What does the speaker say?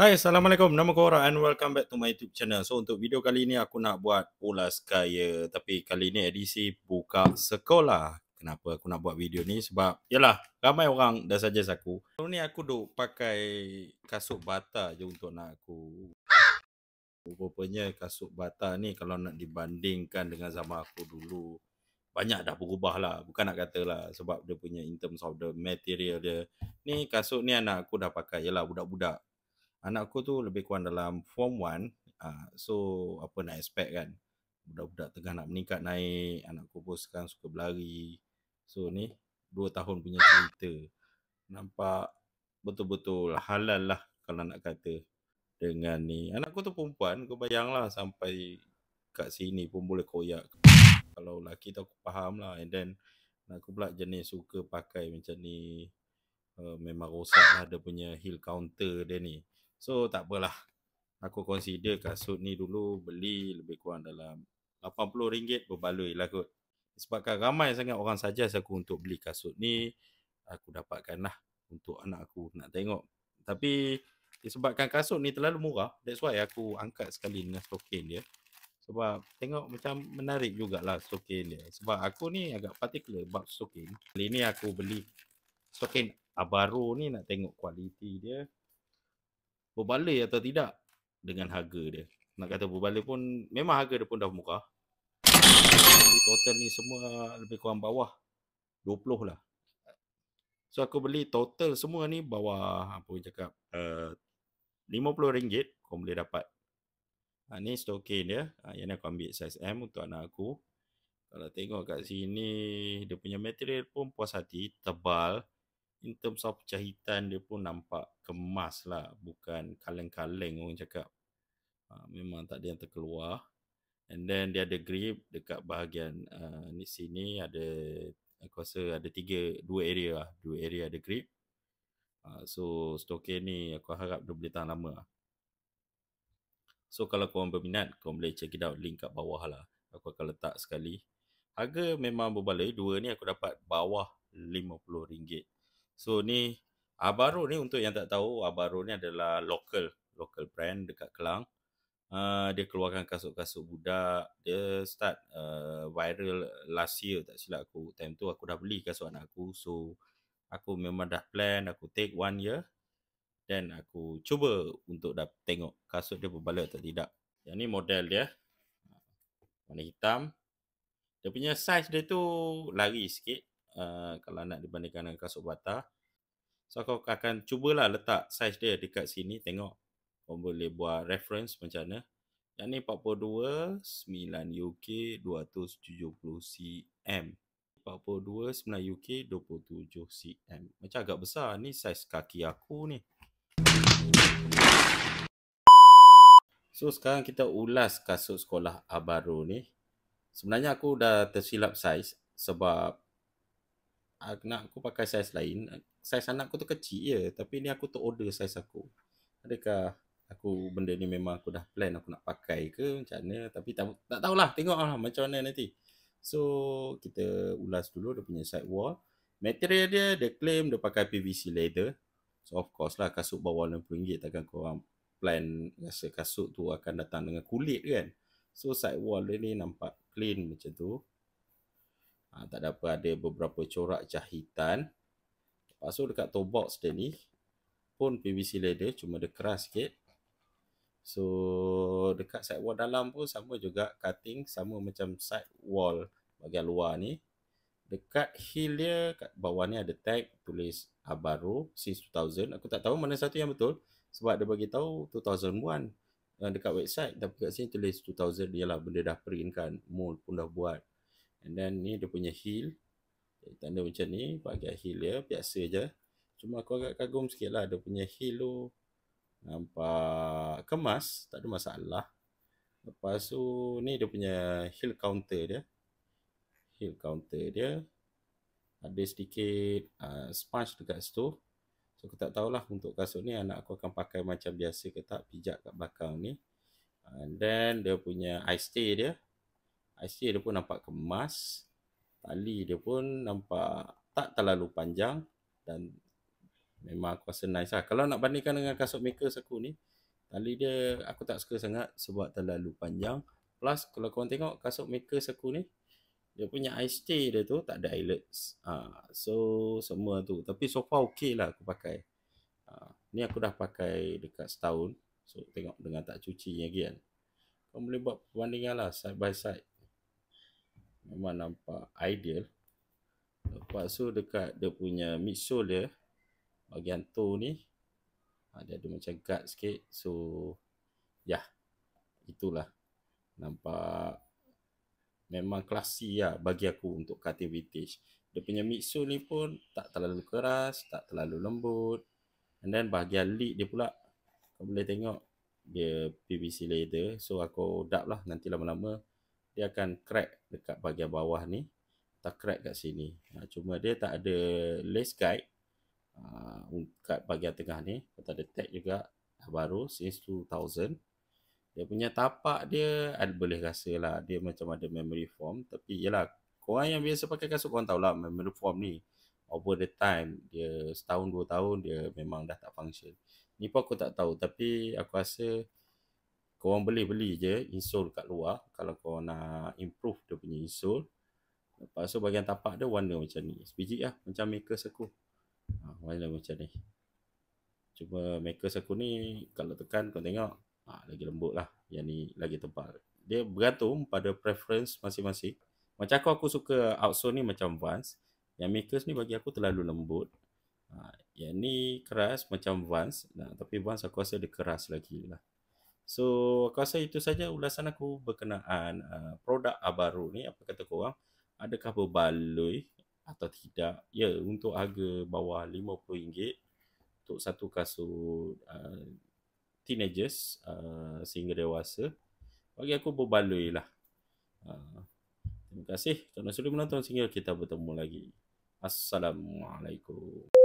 Hai Assalamualaikum, nama aku and welcome back to my YouTube channel So untuk video kali ni aku nak buat ulas kaya Tapi kali ni edisi buka sekolah Kenapa aku nak buat video ni? Sebab yalah ramai orang dah suggest aku Kalau ni aku duk pakai kasut bata je untuk nak aku Rupanya kasut bata ni kalau nak dibandingkan dengan zaman aku dulu banyak dah berubah lah. Bukan nak kata lah sebab dia punya in terms of the material dia. Ni kasut ni anak aku dah pakai. Yelah budak-budak. Anak aku tu lebih kurang dalam form 1. Uh, ah, so apa nak expect kan. Budak-budak tengah nak meningkat naik. Anak aku pun sekarang suka berlari. So ni 2 tahun punya cerita. Nampak betul-betul halal lah kalau nak kata. Dengan ni. Anak aku tu perempuan. Kau bayang lah sampai kat sini pun boleh koyak kalau lelaki tu aku faham lah and then aku pula jenis suka pakai macam ni uh, memang rosak lah dia punya heel counter dia ni so tak apalah aku consider kasut ni dulu beli lebih kurang dalam RM80 berbaloi lah kot sebabkan ramai sangat orang saja aku untuk beli kasut ni aku dapatkan lah untuk anak aku nak tengok tapi disebabkan kasut ni terlalu murah that's why aku angkat sekali dengan stocking dia sebab tengok macam menarik jugalah stokin dia. Sebab aku ni agak particular about stokin. Kali ni aku beli stokin Abaro ni nak tengok kualiti dia. Berbaloi atau tidak dengan harga dia. Nak kata berbaloi pun memang harga dia pun dah muka. Jadi total ni semua lebih kurang bawah 20 lah. So aku beli total semua ni bawah apa cakap eh, uh, RM50 kau boleh dapat Ha, ni stocking dia. Ha, yang ni aku ambil size M untuk anak aku. Kalau tengok kat sini, dia punya material pun puas hati. Tebal. In terms of jahitan dia pun nampak kemas lah. Bukan kaleng-kaleng orang cakap. Ha, memang tak ada yang terkeluar. And then dia ada grip dekat bahagian uh, ni sini ada aku rasa ada tiga, dua area lah. Dua area ada grip. Uh, so stoker ni aku harap dia boleh tahan lama lah. So kalau korang berminat, korang boleh check it out link kat bawah lah. Aku akan letak sekali. Harga memang berbaloi. Dua ni aku dapat bawah RM50. So ni Abaro ni untuk yang tak tahu, Abaro ni adalah local local brand dekat Kelang. Uh, dia keluarkan kasut-kasut budak Dia start uh, viral last year tak silap aku Time tu aku dah beli kasut anak aku So aku memang dah plan Aku take one year dan aku cuba untuk dah tengok kasut dia berbalut atau tidak. Yang ni model dia. Warna hitam. Dia punya size dia tu lari sikit. Uh, kalau nak dibandingkan dengan kasut bata. So aku akan cubalah letak size dia dekat sini. Tengok. Kau boleh buat reference macam mana. Yang ni 42, 9 UK, 270 cm. 42, 9 UK, 27 cm. Macam agak besar. Ni size kaki aku ni. So sekarang kita ulas kasut sekolah Abaru ni. Sebenarnya aku dah tersilap saiz sebab anak aku pakai saiz lain. Saiz anak aku tu kecil je tapi ni aku tu order saiz aku. Adakah aku benda ni memang aku dah plan aku nak pakai ke macam mana tapi tak, tak tahulah tengoklah macam mana nanti. So kita ulas dulu dia punya side wall. Material dia dia claim dia pakai PVC leather So of course lah kasut bawah RM60 takkan korang plan rasa kasut tu akan datang dengan kulit kan. So side wall ni nampak clean macam tu. Ha, tak ada apa ada beberapa corak jahitan. Lepas tu dekat toe box dia ni pun PVC leather cuma dia keras sikit. So dekat side wall dalam pun sama juga cutting sama macam side wall bagian luar ni Dekat heel dia kat bawah ni ada tag tulis Abaro since 2000. Aku tak tahu mana satu yang betul sebab dia bagi tahu 2001 uh, eh, dekat website tapi kat sini tulis 2000 dia lah benda dah print kan mold pun dah buat. And then ni dia punya hill Jadi, tanda macam ni bagi heel dia biasa je. Cuma aku agak kagum sikit lah dia punya heel tu nampak kemas tak ada masalah. Lepas tu ni dia punya hill counter dia heal counter dia ada sedikit uh, sponge dekat situ so aku tak tahulah untuk kasut ni anak aku akan pakai macam biasa ke tak pijak kat belakang ni and then dia punya eye stay dia eye stay dia pun nampak kemas tali dia pun nampak tak terlalu panjang dan memang aku rasa nice lah kalau nak bandingkan dengan kasut makers aku ni tali dia aku tak suka sangat sebab terlalu panjang plus kalau korang tengok kasut makers aku ni dia punya eye stay dia tu tak ada eyelids. Ha, ah, so semua tu. Tapi so far okay lah aku pakai. Ha, ni aku dah pakai dekat setahun. So tengok dengan tak cuci lagi kan. Kau boleh buat perbandingan lah side by side. Memang nampak ideal. Lepas tu dekat dia punya midsole dia. Bagian tu ni. Ha, dia ada macam guard sikit. So ya. Yeah, itulah. Nampak memang klasik lah bagi aku untuk Cartier Vintage. Dia punya Mitsu ni pun tak terlalu keras, tak terlalu lembut. And then bahagian lid dia pula, kau boleh tengok dia PVC leather. So aku dap lah nanti lama-lama dia akan crack dekat bahagian bawah ni. Tak crack kat sini. Ha, cuma dia tak ada lace guide uh, kat bahagian tengah ni. Tak ada tag juga. baru since 2000 dia punya tapak dia ada boleh rasa lah dia macam ada memory foam tapi yalah korang yang biasa pakai kasut korang tahulah memory foam ni over the time dia setahun dua tahun dia memang dah tak function ni pun aku tak tahu tapi aku rasa korang boleh beli je insole kat luar kalau korang nak improve dia punya insole lepas tu bahagian tapak dia warna macam ni sebiji lah macam makers aku ha, ah, warna macam ni cuma makers aku ni kalau tekan kau tengok ha, lagi lembut lah. Yang ni lagi tebal. Dia bergantung pada preference masing-masing. Macam aku, aku suka outsole ni macam Vans. Yang Makers ni bagi aku terlalu lembut. Ha, yang ni keras macam Vans. Nah, tapi Vans aku rasa dia keras lagi lah. So, aku rasa itu saja ulasan aku berkenaan uh, produk Abaru ni. Apa kata korang? Adakah berbaloi atau tidak? Ya, untuk harga bawah RM50 untuk satu kasut uh, teenagers uh, sehingga dewasa bagi aku berbaloi lah. Uh, terima kasih kerana sudah menonton sehingga kita bertemu lagi. Assalamualaikum.